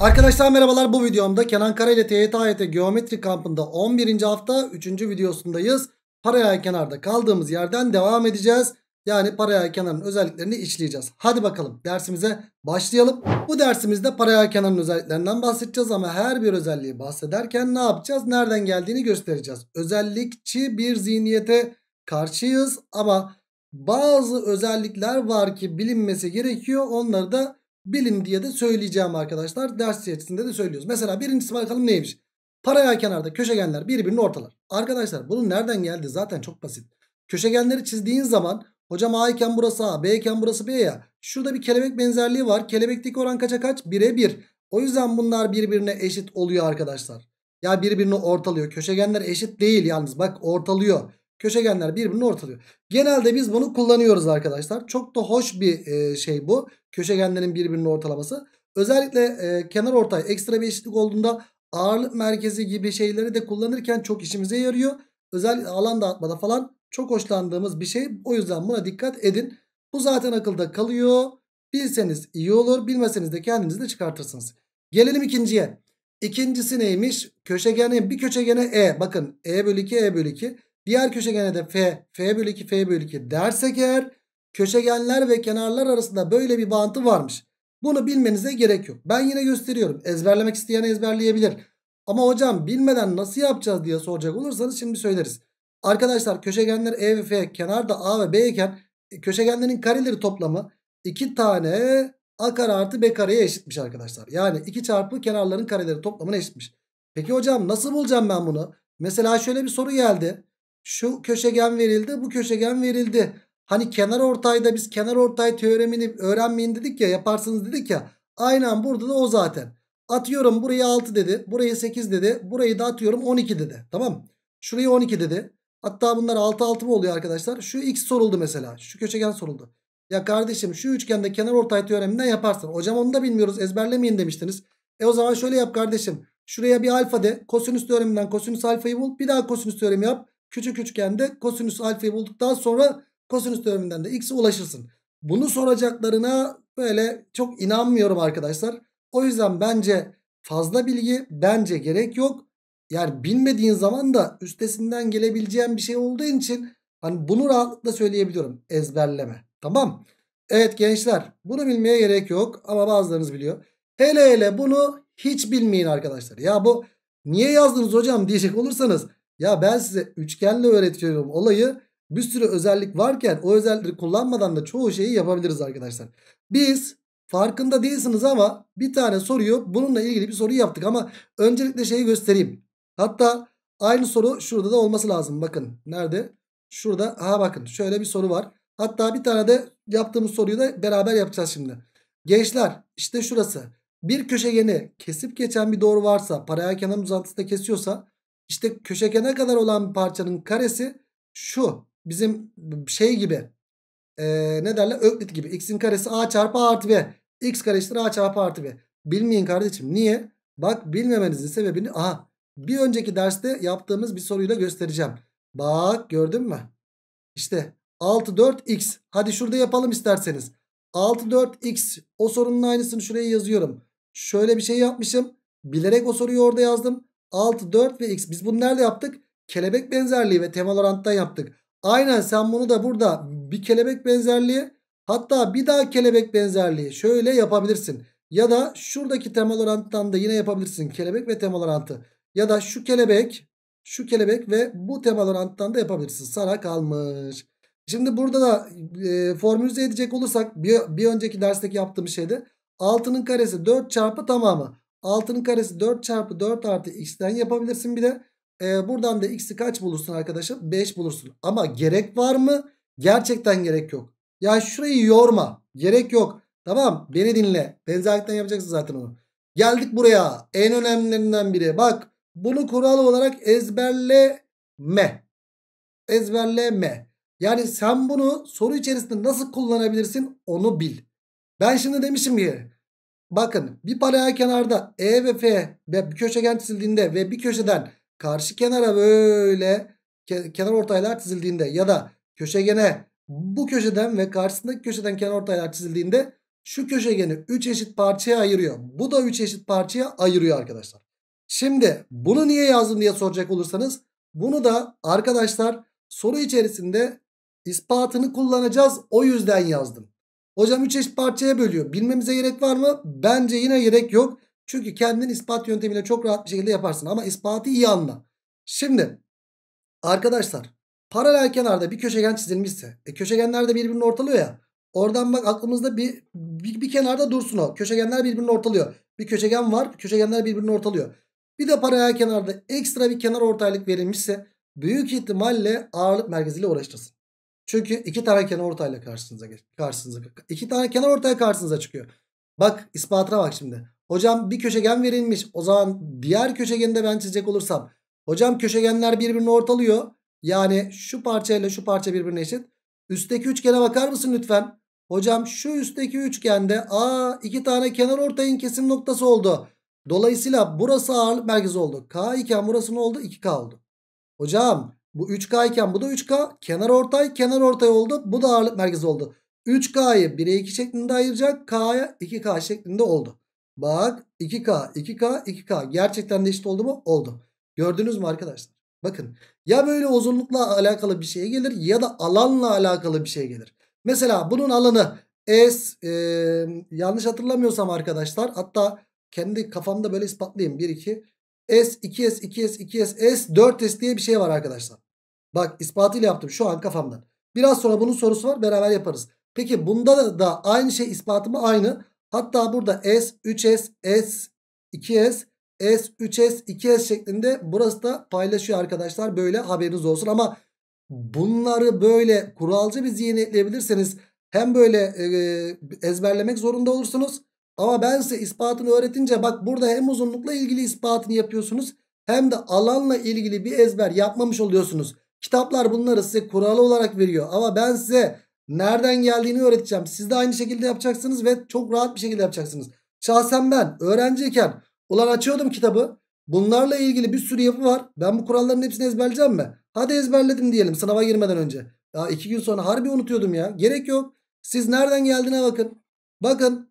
Arkadaşlar merhabalar bu videomda Kenan Kara ile TYT AYT Geometri Kampı'nda 11. hafta 3. videosundayız. Paralel kenarda kaldığımız yerden devam edeceğiz. Yani paralel kenarın özelliklerini işleyeceğiz. Hadi bakalım dersimize başlayalım. Bu dersimizde paralel kenarın özelliklerinden bahsedeceğiz ama her bir özelliği bahsederken ne yapacağız? Nereden geldiğini göstereceğiz. Özellikçi bir zihniyete karşıyız ama bazı özellikler var ki bilinmesi gerekiyor. Onları da bilin diye de söyleyeceğim arkadaşlar. Ders içerisinde de söylüyoruz. Mesela birincisi bakalım neymiş? Paralel kenarda köşegenler birbirine ortalar. Arkadaşlar bunun nereden geldi zaten çok basit. Köşegenleri çizdiğin zaman hocam A iken burası A, B iken burası B ya. Şurada bir kelebek benzerliği var. Kelebekteki oran kaça kaç? 1'e 1. O yüzden bunlar birbirine eşit oluyor arkadaşlar. Ya birbirini ortalıyor. Köşegenler eşit değil yalnız bak ortalıyor. Köşegenler birbirini ortalıyor. Genelde biz bunu kullanıyoruz arkadaşlar. Çok da hoş bir e, şey bu. Köşegenlerin birbirini ortalaması. Özellikle e, kenar ortay ekstra bir eşitlik olduğunda ağırlık merkezi gibi şeyleri de kullanırken çok işimize yarıyor. Özellikle alan dağıtmada falan çok hoşlandığımız bir şey. O yüzden buna dikkat edin. Bu zaten akılda kalıyor. Bilseniz iyi olur. Bilmeseniz de kendiniz de çıkartırsınız. Gelelim ikinciye. İkincisi neymiş? Köşegeni bir köşegene E. Bakın E bölü 2 E bölü 2. Diğer köşegene de F, F bölü 2, F bölü 2 dersek eğer köşegenler ve kenarlar arasında böyle bir bağıntı varmış. Bunu bilmenize gerek yok. Ben yine gösteriyorum. Ezberlemek isteyen ezberleyebilir. Ama hocam bilmeden nasıl yapacağız diye soracak olursanız şimdi söyleriz. Arkadaşlar köşegenler E ve F kenarda A ve B iken e, köşegenlerin kareleri toplamı 2 tane A kare artı B kareye eşitmiş arkadaşlar. Yani 2 çarpı kenarların kareleri toplamına eşitmiş. Peki hocam nasıl bulacağım ben bunu? Mesela şöyle bir soru geldi. Şu köşegen verildi bu köşegen verildi. Hani kenar ortayda biz kenar ortay teoremini öğrenmeyin dedik ya yaparsınız dedik ya. Aynen burada da o zaten. Atıyorum buraya 6 dedi. Burayı 8 dedi. Burayı da atıyorum 12 dedi. Tamam. Şurayı 12 dedi. Hatta bunlar 6 6 mı oluyor arkadaşlar? Şu x soruldu mesela. Şu köşegen soruldu. Ya kardeşim şu üçgende kenar ortay teoreminden yaparsın. Hocam onu da bilmiyoruz ezberlemeyin demiştiniz. E o zaman şöyle yap kardeşim. Şuraya bir alfa de. Kosinüs teoreminden kosinüs alfayı bul. Bir daha kosinüs teoremi yap küçük üçgende kosinüs alfayı bulduktan sonra kosinüs teoreminden de x'e ulaşırsın. Bunu soracaklarına böyle çok inanmıyorum arkadaşlar. O yüzden bence fazla bilgi bence gerek yok. Yani bilmediğin zaman da üstesinden gelebileceğin bir şey olduğu için hani bunu rahatlıkla söyleyebiliyorum. Ezberleme. Tamam. Evet gençler bunu bilmeye gerek yok ama bazılarınız biliyor. Hele hele bunu hiç bilmeyin arkadaşlar. Ya bu niye yazdınız hocam diyecek olursanız ya ben size üçgenle öğretiyorum olayı. Bir sürü özellik varken o özellikleri kullanmadan da çoğu şeyi yapabiliriz arkadaşlar. Biz farkında değilsiniz ama bir tane soruyu bununla ilgili bir soru yaptık. Ama öncelikle şeyi göstereyim. Hatta aynı soru şurada da olması lazım. Bakın nerede? Şurada. Ha bakın şöyle bir soru var. Hatta bir tane de yaptığımız soruyu da beraber yapacağız şimdi. Gençler işte şurası. Bir köşegeni kesip geçen bir doğru varsa paralel kenar uzantısında kesiyorsa işte köşegene kadar olan parçanın karesi şu. Bizim şey gibi e, ne derler öklit gibi. X'in karesi a çarpı a artı b. X kare eşittir a çarpı a artı b. Bilmeyin kardeşim. Niye? Bak bilmemenizin sebebini aha bir önceki derste yaptığımız bir soruyla göstereceğim. Bak gördün mü? İşte 6 4 x. Hadi şurada yapalım isterseniz. 6 4 x. O sorunun aynısını şuraya yazıyorum. Şöyle bir şey yapmışım. Bilerek o soruyu orada yazdım. 6, 4 ve x. Biz bunu nerede yaptık? Kelebek benzerliği ve temal oranttan yaptık. Aynen sen bunu da burada bir kelebek benzerliği hatta bir daha kelebek benzerliği şöyle yapabilirsin. Ya da şuradaki temal oranttan da yine yapabilirsin. Kelebek ve temal orantı. Ya da şu kelebek, şu kelebek ve bu temal oranttan da yapabilirsin. Sana kalmış. Şimdi burada da e, formülize edecek olursak bir, bir önceki dersteki yaptığım şeydi, 6'nın karesi 4 çarpı tamamı. 6'nın karesi 4 çarpı 4 artı x'ten yapabilirsin bir de. E, buradan da x'i kaç bulursun arkadaşım? 5 bulursun. Ama gerek var mı? Gerçekten gerek yok. Ya şurayı yorma. Gerek yok. Tamam beni dinle. Benzerlikten yapacaksın zaten onu. Geldik buraya. En önemlilerinden biri. Bak bunu kural olarak ezberleme. Ezberleme. Yani sen bunu soru içerisinde nasıl kullanabilirsin onu bil. Ben şimdi demişim ki Bakın bir paralel kenarda E ve F ve bir köşegen çizildiğinde ve bir köşeden karşı kenara böyle kenar ortaylar çizildiğinde ya da köşegene bu köşeden ve karşısındaki köşeden kenar ortaylar çizildiğinde şu köşegeni 3 eşit parçaya ayırıyor. Bu da 3 eşit parçaya ayırıyor arkadaşlar. Şimdi bunu niye yazdım diye soracak olursanız bunu da arkadaşlar soru içerisinde ispatını kullanacağız. O yüzden yazdım. Hocam 3 eşit parçaya bölüyor. Bilmemize gerek var mı? Bence yine gerek yok. Çünkü kendin ispat yöntemiyle çok rahat bir şekilde yaparsın. Ama ispatı iyi anla. Şimdi arkadaşlar paralel kenarda bir köşegen çizilmişse. E, köşegenler de birbirini ortalıyor ya. Oradan bak aklımızda bir, bir, bir kenarda dursun o. Köşegenler birbirini ortalıyor. Bir köşegen var. Köşegenler birbirini ortalıyor. Bir de paralel kenarda ekstra bir kenar ortaylık verilmişse büyük ihtimalle ağırlık merkeziyle uğraşırsın. Çünkü iki tane kenar ortayla karşınıza karşınıza iki tane kenar ortaya karşınıza çıkıyor. Bak ispatına bak şimdi. Hocam bir köşegen verilmiş. O zaman diğer köşegeni de ben çizecek olursam. Hocam köşegenler birbirini ortalıyor. Yani şu parçayla şu parça birbirine eşit. Üstteki üçgene bakar mısın lütfen? Hocam şu üstteki üçgende a iki tane kenar ortayın kesim noktası oldu. Dolayısıyla burası ağırlık merkezi oldu. K iken burası ne oldu? 2K oldu. Hocam bu 3K iken bu da 3K. Kenar ortay kenar ortay oldu. Bu da ağırlık merkezi oldu. 3K'yı 1'e 2 şeklinde ayıracak. K'ya 2K şeklinde oldu. Bak 2K 2K 2K. Gerçekten de eşit oldu mu? Oldu. Gördünüz mü arkadaşlar? Bakın ya böyle uzunlukla alakalı bir şey gelir ya da alanla alakalı bir şey gelir. Mesela bunun alanı S e, yanlış hatırlamıyorsam arkadaşlar hatta kendi kafamda böyle ispatlayayım 1 2 S, 2S, 2S, 2S, S, 4S diye bir şey var arkadaşlar. Bak ispatıyla yaptım şu an kafamdan. Biraz sonra bunun sorusu var beraber yaparız. Peki bunda da aynı şey ispatı mı? Aynı. Hatta burada S, 3S, S, 2S, S, 3S, 2S şeklinde burası da paylaşıyor arkadaşlar. Böyle haberiniz olsun ama bunları böyle kuralcı bir zihniyetle hem böyle e, ezberlemek zorunda olursunuz ama ben size ispatını öğretince bak burada hem uzunlukla ilgili ispatını yapıyorsunuz hem de alanla ilgili bir ezber yapmamış oluyorsunuz. Kitaplar bunları size kuralı olarak veriyor ama ben size nereden geldiğini öğreteceğim. Siz de aynı şekilde yapacaksınız ve çok rahat bir şekilde yapacaksınız. Şahsen ben öğrenciyken ulan açıyordum kitabı. Bunlarla ilgili bir sürü yapı var. Ben bu kuralların hepsini ezberleyeceğim mi? Hadi ezberledim diyelim sınava girmeden önce. Ya iki gün sonra harbi unutuyordum ya. Gerek yok. Siz nereden geldiğine bakın. Bakın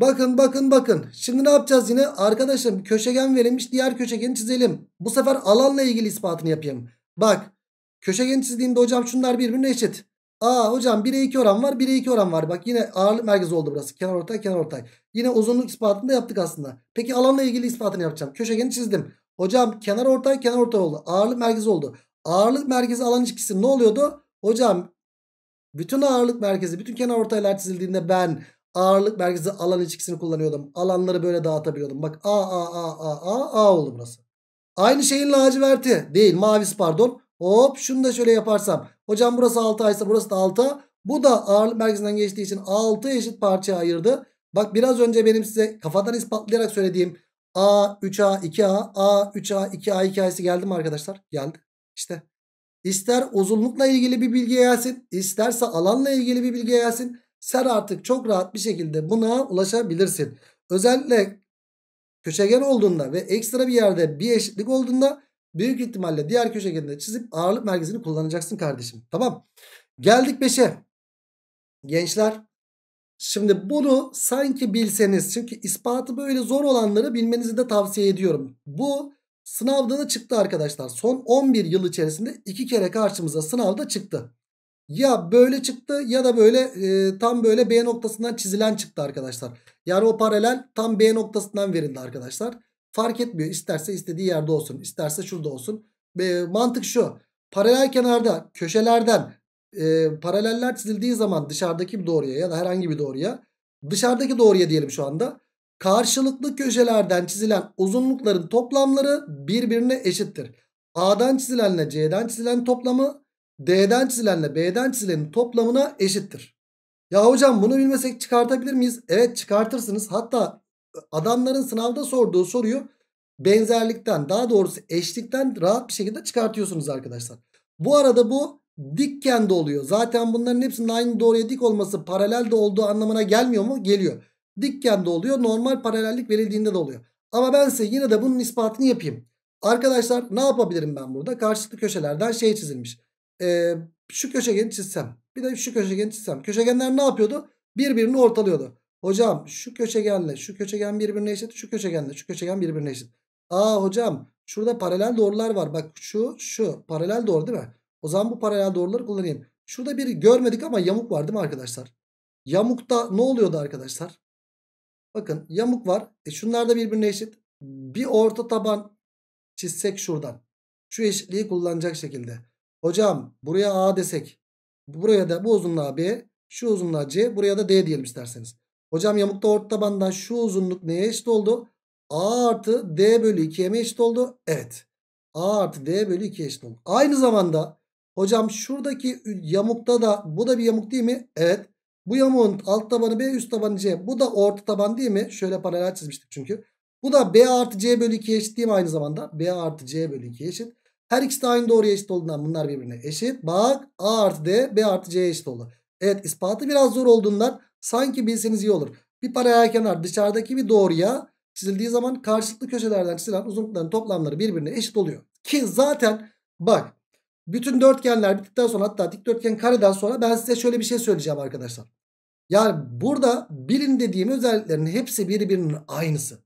Bakın bakın bakın. Şimdi ne yapacağız yine? Arkadaşım köşegen verilmiş diğer köşegeni çizelim. Bu sefer alanla ilgili ispatını yapayım. Bak köşegen çizdiğimde hocam şunlar birbirine eşit. Aa hocam 1'e 2 oran var 1'e 2 oran var. Bak yine ağırlık merkezi oldu burası. Kenar ortay kenar ortay. Yine uzunluk ispatını da yaptık aslında. Peki alanla ilgili ispatını yapacağım. Köşegeni çizdim. Hocam kenar ortay kenar ortay oldu. Ağırlık merkezi oldu. Ağırlık merkezi alan ilişkisi ne oluyordu? Hocam bütün ağırlık merkezi bütün kenar ortaylar çizildiğinde ben Ağırlık merkezi alan ilişkisini kullanıyordum. Alanları böyle dağıtabiliyordum. Bak A A A A A A oldu burası. Aynı şeyin laciverti değil mavisi pardon. Hop şunu da şöyle yaparsam. Hocam burası 6 ise burası da 6. Bu da ağırlık merkezinden geçtiği için 6 eşit parçaya ayırdı. Bak biraz önce benim size kafadan ispatlayarak söylediğim A, 3A, 2A, A, 3A, 2A hikayesi geldi mi arkadaşlar? Geldi. İşte İster uzunlukla ilgili bir bilgi gelsin isterse alanla ilgili bir bilgi gelsin sen artık çok rahat bir şekilde buna ulaşabilirsin. Özellikle köşegen olduğunda ve ekstra bir yerde bir eşitlik olduğunda büyük ihtimalle diğer köşegeni de çizip ağırlık merkezini kullanacaksın kardeşim. Tamam. Geldik 5'e. Gençler şimdi bunu sanki bilseniz çünkü ispatı böyle zor olanları bilmenizi de tavsiye ediyorum. Bu sınavda da çıktı arkadaşlar. Son 11 yıl içerisinde 2 kere karşımıza sınavda çıktı. Ya böyle çıktı ya da böyle e, tam böyle B noktasından çizilen çıktı arkadaşlar. Yani o paralel tam B noktasından verildi arkadaşlar. Fark etmiyor. İsterse istediği yerde olsun. isterse şurada olsun. E, mantık şu. Paralel kenarda köşelerden e, paraleller çizildiği zaman dışarıdaki bir doğruya ya da herhangi bir doğruya. Dışarıdaki doğruya diyelim şu anda. Karşılıklı köşelerden çizilen uzunlukların toplamları birbirine eşittir. A'dan çizilenle C'den çizilen toplamı D'den çizilenle B'den çizilenin toplamına eşittir. Ya hocam bunu bilmesek çıkartabilir miyiz? Evet çıkartırsınız. Hatta e, adamların sınavda sorduğu soruyu benzerlikten daha doğrusu eşlikten rahat bir şekilde çıkartıyorsunuz arkadaşlar. Bu arada bu dikken de oluyor. Zaten bunların hepsinin aynı doğruya dik olması paralel de olduğu anlamına gelmiyor mu? Geliyor. Dikken de oluyor. Normal paralellik verildiğinde de oluyor. Ama ben size yine de bunun ispatını yapayım. Arkadaşlar ne yapabilirim ben burada? Karşılıklı köşelerden şey çizilmiş e, şu köşegeni çizsem. Bir de şu köşegeni çizsem. Köşegenler ne yapıyordu? Birbirini ortalıyordu. Hocam şu köşegenle şu köşegen birbirine eşit. Şu köşegenle şu köşegen birbirine eşit. Aa hocam şurada paralel doğrular var. Bak şu şu paralel doğru değil mi? O zaman bu paralel doğruları kullanayım. Şurada bir görmedik ama yamuk var değil mi arkadaşlar? Yamukta ne oluyordu arkadaşlar? Bakın yamuk var. E şunlar da birbirine eşit. Bir orta taban çizsek şuradan. Şu eşitliği kullanacak şekilde. Hocam buraya A desek. Buraya da bu uzunluğa B. Şu uzunluğa C. Buraya da D diyelim isterseniz. Hocam yamukta orta tabandan şu uzunluk neye eşit oldu? A artı D bölü 2'ye mi eşit oldu? Evet. A artı D bölü 2'ye eşit oldu. Aynı zamanda hocam şuradaki yamukta da bu da bir yamuk değil mi? Evet. Bu yamuğun alt tabanı B üst tabanı C. Bu da orta taban değil mi? Şöyle paralel çizmiştik çünkü. Bu da B artı C bölü 2 eşit değil mi aynı zamanda? B artı C bölü 2 eşit. Her ikisi de aynı doğruya eşit olduğundan bunlar birbirine eşit. Bak A artı D B artı C eşit oldu. Evet ispatı biraz zor olduğundan sanki bilseniz iyi olur. Bir paralel kenar dışarıdaki bir doğruya çizildiği zaman karşılıklı köşelerden çizilen uzunlukların toplamları birbirine eşit oluyor. Ki zaten bak bütün dörtgenler bittikten sonra hatta dikdörtgen kareden sonra ben size şöyle bir şey söyleyeceğim arkadaşlar. Yani burada bilin dediğim özelliklerin hepsi birbirinin aynısı.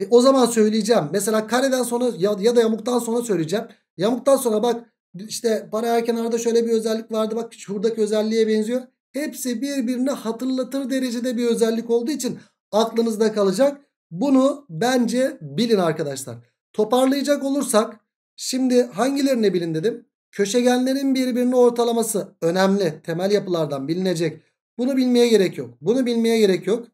E o zaman söyleyeceğim. Mesela kareden sonra ya, ya da yamuktan sonra söyleyeceğim. Yamuktan sonra bak işte paralel kenarda şöyle bir özellik vardı. Bak şuradaki özelliğe benziyor. Hepsi birbirine hatırlatır derecede bir özellik olduğu için aklınızda kalacak. Bunu bence bilin arkadaşlar. Toparlayacak olursak şimdi hangilerini bilin dedim. Köşegenlerin birbirini ortalaması önemli. Temel yapılardan bilinecek. Bunu bilmeye gerek yok. Bunu bilmeye gerek yok.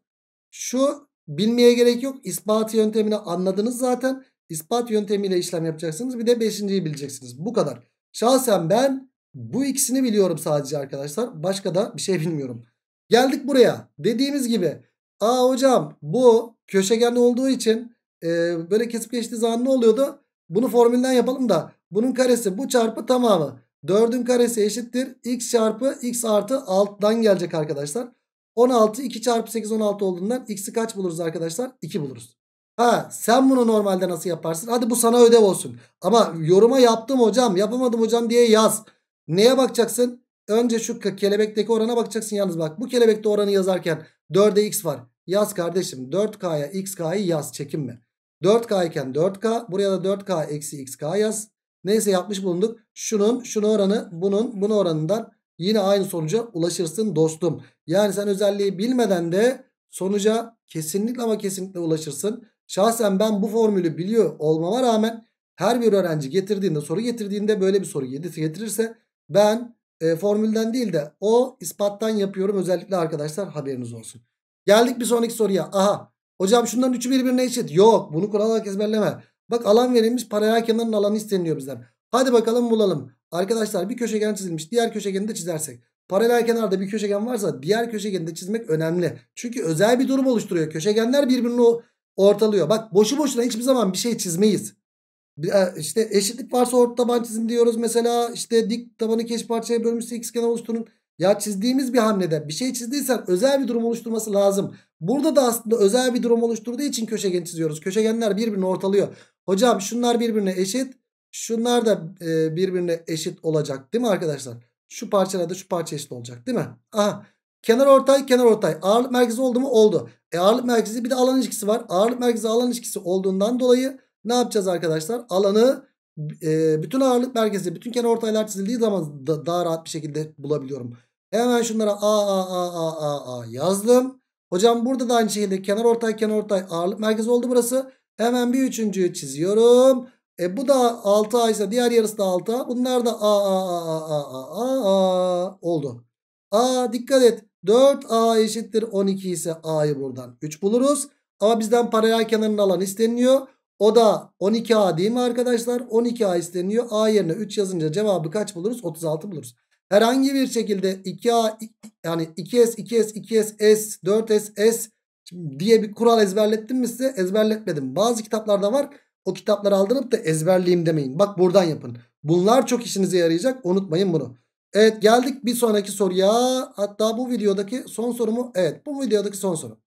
Şu bilmeye gerek yok. İspatı yöntemini anladınız zaten ispat yöntemiyle işlem yapacaksınız. Bir de beşinciyi bileceksiniz. Bu kadar. Şahsen ben bu ikisini biliyorum sadece arkadaşlar. Başka da bir şey bilmiyorum. Geldik buraya. Dediğimiz gibi. Aa hocam bu köşegen olduğu için e, böyle kesip geçtiği zaman ne oluyordu? Bunu formülden yapalım da. Bunun karesi bu çarpı tamamı. 4'ün karesi eşittir. X çarpı X artı alttan gelecek arkadaşlar. 16 2 çarpı 8 16 olduğundan X'i kaç buluruz arkadaşlar? 2 buluruz. Ha sen bunu normalde nasıl yaparsın? Hadi bu sana ödev olsun. Ama yoruma yaptım hocam yapamadım hocam diye yaz. Neye bakacaksın? Önce şu kelebekteki orana bakacaksın yalnız bak. Bu kelebekte oranı yazarken 4'e x var. Yaz kardeşim 4k'ya xk'yı yaz çekinme. 4k iken 4k buraya da 4k eksi xk yaz. Neyse yapmış bulunduk. Şunun şunu oranı bunun bunu oranından yine aynı sonuca ulaşırsın dostum. Yani sen özelliği bilmeden de sonuca kesinlikle ama kesinlikle ulaşırsın. Şahsen ben bu formülü biliyor olmama rağmen her bir öğrenci getirdiğinde soru getirdiğinde böyle bir soru getirirse ben e, formülden değil de o ispattan yapıyorum. Özellikle arkadaşlar haberiniz olsun. Geldik bir sonraki soruya. Aha hocam şunların üçü birbirine eşit. Yok bunu kural olarak ezberleme. Bak alan verilmiş paralel kenarın alanı isteniyor bizden. Hadi bakalım bulalım. Arkadaşlar bir köşegen çizilmiş diğer köşegeni de çizersek. Paralel kenarda bir köşegen varsa diğer köşegeni de çizmek önemli. Çünkü özel bir durum oluşturuyor. Köşegenler birbirini o ortalıyor. Bak boşu boşuna hiçbir zaman bir şey çizmeyiz. E, işte eşitlik varsa orta taban çizim diyoruz. Mesela işte dik tabanı keş parçaya bölmüşse x kenar oluşturun. Ya çizdiğimiz bir hamlede bir şey çizdiysen özel bir durum oluşturması lazım. Burada da aslında özel bir durum oluşturduğu için köşegen çiziyoruz. Köşegenler birbirini ortalıyor. Hocam şunlar birbirine eşit. Şunlar da e, birbirine eşit olacak değil mi arkadaşlar? Şu parçalar da şu parça eşit olacak değil mi? Aha Kenar ortay kenar ortay. Ağırlık merkezi oldu mu? Oldu. E ağırlık merkezi bir de alan ilişkisi var. Ağırlık merkezi alan ilişkisi olduğundan dolayı ne yapacağız arkadaşlar? Alanı e, bütün ağırlık merkezi bütün kenar ortaylar çizildiği zaman da, daha rahat bir şekilde bulabiliyorum. Hemen şunlara a a a a a a yazdım. Hocam burada da aynı şekilde kenar ortay kenar ortay ağırlık merkezi oldu burası. Hemen bir üçüncüyü çiziyorum. E bu da 6A ise diğer yarısı da 6A. Bunlar da a a a a a a, a oldu. A dikkat et 4A eşittir 12 ise A'yı buradan 3 buluruz. Ama bizden paralel kenarının alanı isteniliyor. O da 12A değil mi arkadaşlar? 12A isteniyor. A yerine 3 yazınca cevabı kaç buluruz? 36 buluruz. Herhangi bir şekilde 2A yani 2S, 2S, 2S, S, 4S, S diye bir kural ezberlettim mi size? Ezberletmedim. Bazı kitaplarda var. O kitapları aldırıp da ezberleyeyim demeyin. Bak buradan yapın. Bunlar çok işinize yarayacak. Unutmayın bunu. Evet geldik bir sonraki soruya. Hatta bu videodaki son sorumu. Evet bu videodaki son soru.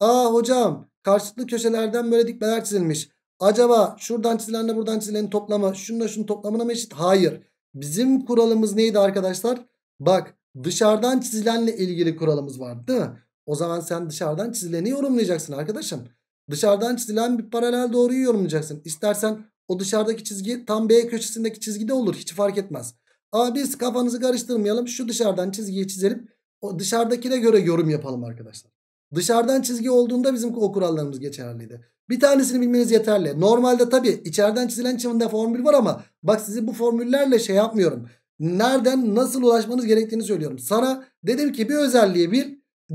Aa hocam karşılıklı köşelerden böyle dikmeler çizilmiş. Acaba şuradan çizilenle buradan çizilenin toplamı şununla şunun toplamına mı eşit? Hayır. Bizim kuralımız neydi arkadaşlar? Bak dışarıdan çizilenle ilgili kuralımız vardı değil mi? O zaman sen dışarıdan çizileni yorumlayacaksın arkadaşım. Dışarıdan çizilen bir paralel doğruyu yorumlayacaksın. İstersen o dışarıdaki çizgi tam B köşesindeki çizgi de olur. Hiç fark etmez. Aa biz kafanızı karıştırmayalım. Şu dışarıdan çizgiyi çizelim. O dışarıdakine göre yorum yapalım arkadaşlar. Dışarıdan çizgi olduğunda bizim o kurallarımız geçerliydi. Bir tanesini bilmeniz yeterli. Normalde tabii içeriden çizilen çivinde formül var ama bak sizi bu formüllerle şey yapmıyorum. Nereden nasıl ulaşmanız gerektiğini söylüyorum. Sana dedim ki bir özelliği bil.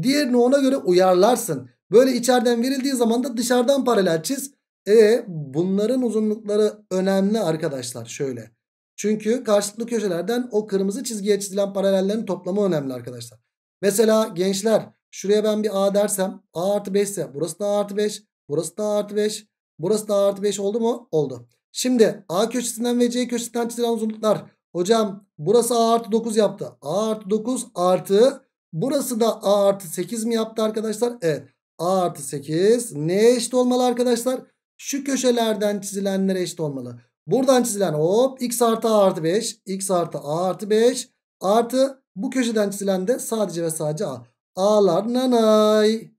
Diğerini ona göre uyarlarsın. Böyle içeriden verildiği zaman da dışarıdan paralel çiz. E bunların uzunlukları önemli arkadaşlar şöyle. Çünkü karşılıklı köşelerden o kırmızı çizgiye çizilen paralellerin toplamı önemli arkadaşlar. Mesela gençler şuraya ben bir A dersem A artı 5 ise burası da A artı 5. Burası da A artı 5. Burası da A artı 5 oldu mu? Oldu. Şimdi A köşesinden ve C köşesinden çizilen uzunluklar. Hocam burası A artı 9 yaptı. A artı 9 artı burası da A artı 8 mi yaptı arkadaşlar? Evet. A artı 8 neye eşit olmalı arkadaşlar? Şu köşelerden çizilenlere eşit olmalı. Buradan çizilen hop x artı a artı 5. x artı a artı 5. Artı bu köşeden çizilen de sadece ve sadece a. A'lar nanay.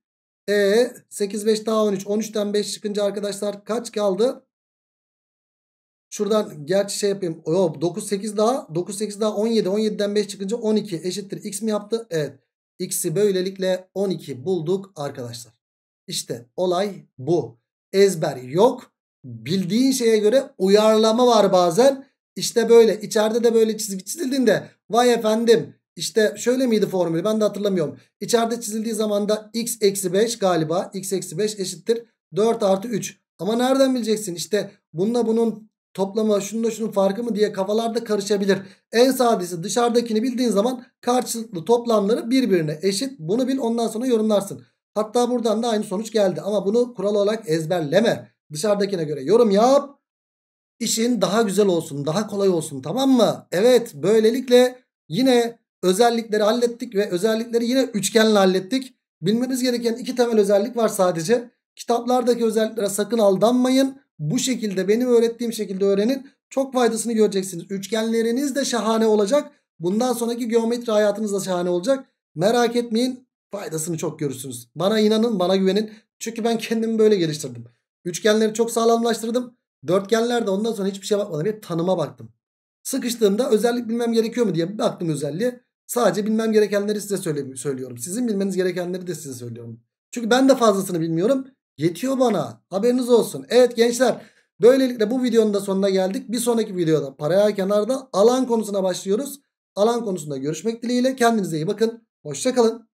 E 8 5 daha 13. 13'ten 5 çıkınca arkadaşlar kaç kaldı? Şuradan gerçi şey yapayım. Yok 9 8 daha 9 8 daha 17. 17'den 5 çıkınca 12 eşittir x mi yaptı? Evet. X'i böylelikle 12 bulduk arkadaşlar. İşte olay bu. Ezber yok bildiğin şeye göre uyarlama var bazen. İşte böyle içeride de böyle çizgi çizildiğinde vay efendim işte şöyle miydi formülü ben de hatırlamıyorum. İçeride çizildiği zaman da x eksi 5 galiba x eksi 5 eşittir 4 artı 3. Ama nereden bileceksin işte bununla bunun toplamı şununla şunun farkı mı diye kafalarda karışabilir. En sadesi dışarıdakini bildiğin zaman karşılıklı toplamları birbirine eşit. Bunu bil ondan sonra yorumlarsın. Hatta buradan da aynı sonuç geldi ama bunu kural olarak ezberleme. Dışarıdakine göre yorum yap. İşin daha güzel olsun, daha kolay olsun tamam mı? Evet böylelikle yine özellikleri hallettik ve özellikleri yine üçgenle hallettik. Bilmeniz gereken iki temel özellik var sadece. Kitaplardaki özelliklere sakın aldanmayın. Bu şekilde benim öğrettiğim şekilde öğrenin. Çok faydasını göreceksiniz. Üçgenleriniz de şahane olacak. Bundan sonraki geometri hayatınız da şahane olacak. Merak etmeyin faydasını çok görürsünüz. Bana inanın bana güvenin. Çünkü ben kendimi böyle geliştirdim. Üçgenleri çok sağlamlaştırdım. Dörtgenlerde ondan sonra hiçbir şey bakmadım. Bir tanıma baktım. Sıkıştığımda özellik bilmem gerekiyor mu diye baktım özelliğe. Sadece bilmem gerekenleri size söylüyorum. Sizin bilmeniz gerekenleri de size söylüyorum. Çünkü ben de fazlasını bilmiyorum. Yetiyor bana. Haberiniz olsun. Evet gençler. Böylelikle bu videonun da sonuna geldik. Bir sonraki videoda paraya kenarda alan konusuna başlıyoruz. Alan konusunda görüşmek dileğiyle. Kendinize iyi bakın. Hoşçakalın.